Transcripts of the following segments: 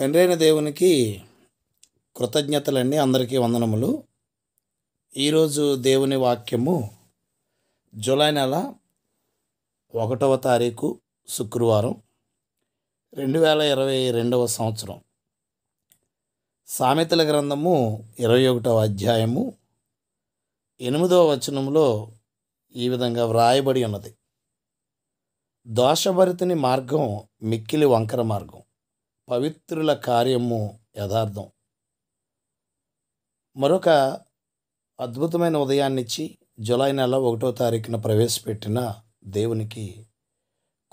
తండ్రైన దేవునికి కృతజ్ఞతలన్నీ అందరికీ వందనములు ఈరోజు దేవుని వాక్యము జూలై నెల ఒకటవ తారీఖు శుక్రవారం రెండు వేల ఇరవై రెండవ సంవత్సరం సామెతల గ్రంథము ఇరవై ఒకటవ అధ్యాయము ఎనిమిదవ వచనంలో ఈ విధంగా వ్రాయబడి ఉన్నది దోషభరితుని మార్గం మిక్కిలి వంకర మార్గం పవిత్రుల కార్యము యథార్థం మరొక అద్భుతమైన ఉదయాన్నిచ్చి జులై నెల ఒకటో తారీఖున ప్రవేశపెట్టిన దేవునికి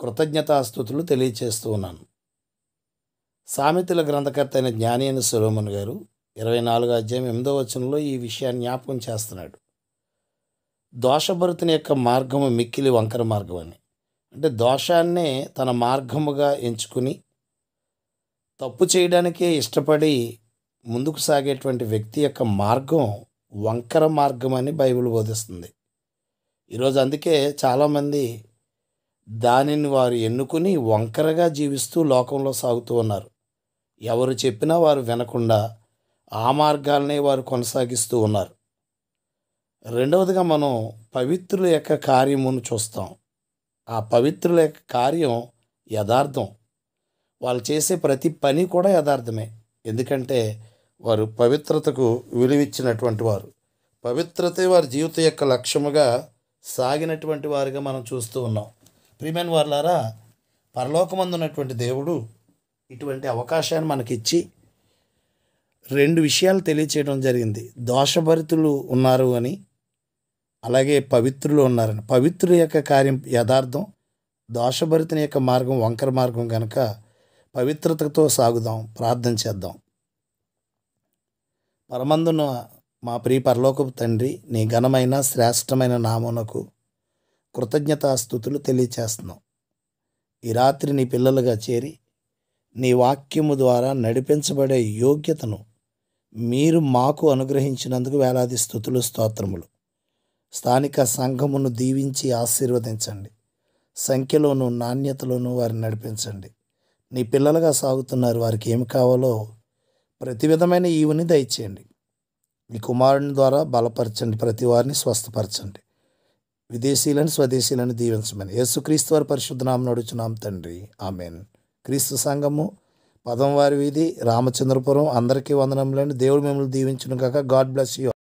కృతజ్ఞతాస్థుతులు తెలియచేస్తూ ఉన్నాను సామెతల గ్రంథకర్త అయిన జ్ఞాని సులోమన్ గారు ఇరవై నాలుగు అధ్యాయం ఎనిమిదో వచనంలో ఈ విషయాన్ని జ్ఞాపకం చేస్తున్నాడు దోషభరతుని యొక్క మార్గము మిక్కిలి వంకర మార్గం అని అంటే దోషాన్నే తన మార్గముగా ఎంచుకుని తప్పు చేయడానికే ఇష్టపడి ముందుకు సాగేటువంటి వ్యక్తి యొక్క మార్గం వంకర మార్గం అని బైబిల్ బోధిస్తుంది ఈరోజు అందుకే చాలామంది దానిని వారు ఎన్నుకుని వంకరగా జీవిస్తూ లోకంలో సాగుతూ ఉన్నారు ఎవరు చెప్పినా వారు వినకుండా ఆ మార్గాలనే వారు కొనసాగిస్తూ ఉన్నారు రెండవదిగా మనం పవిత్రుల యొక్క కార్యమును చూస్తాం ఆ పవిత్రుల యొక్క కార్యం యథార్థం వాళ్ళు చేసే ప్రతి పని కూడా యథార్థమే ఎందుకంటే వారు పవిత్రతకు విలువిచ్చినటువంటి వారు పవిత్రతే వారి జీవితం యొక్క లక్ష్యముగా సాగినటువంటి వారిగా మనం చూస్తూ ఉన్నాం ప్రియమైన వారులారా పరలోకమందున్నటువంటి దేవుడు ఇటువంటి అవకాశాన్ని మనకిచ్చి రెండు విషయాలు తెలియచేయడం జరిగింది దోషభరితులు ఉన్నారు అని అలాగే పవిత్రులు ఉన్నారని పవిత్రుల యొక్క కార్యం యథార్థం దోషభరితుని యొక్క మార్గం వంకర మార్గం కనుక పవిత్రతతో సాగుదాం ప్రార్థన చేద్దాం పరమందున మా ప్రియ పరలోకపు తండ్రి నీ ఘనమైన శ్రేష్టమైన నామునకు కృతజ్ఞతాస్థుతులు తెలియచేస్తున్నాం ఈ రాత్రి నీ పిల్లలుగా చేరి నీ వాక్యము ద్వారా నడిపించబడే యోగ్యతను మీరు మాకు అనుగ్రహించినందుకు వేలాది స్థుతులు స్తోత్రములు స్థానిక సంఘమును దీవించి ఆశీర్వదించండి సంఖ్యలోను నాణ్యతలోను వారిని నడిపించండి నీ పిల్లలుగా సాగుతున్నారు వారికి ఏమి కావాలో ప్రతి విధమైన ఈవుని దయచేయండి మీ కుమారుని ద్వారా బలపరచండి ప్రతి వారిని స్వస్థపరచండి విదేశీలను స్వదేశీలను దీవించమని యేసుక్రీస్తు వారి నామం నడుచున్నాం తండ్రి ఆమెన్ క్రీస్తు సంఘము పదం వారి వీధి రామచంద్రపురం అందరికీ లేని దేవుడు మిమ్మల్ని దీవించను కాక గాడ్ బ్లెస్ యూ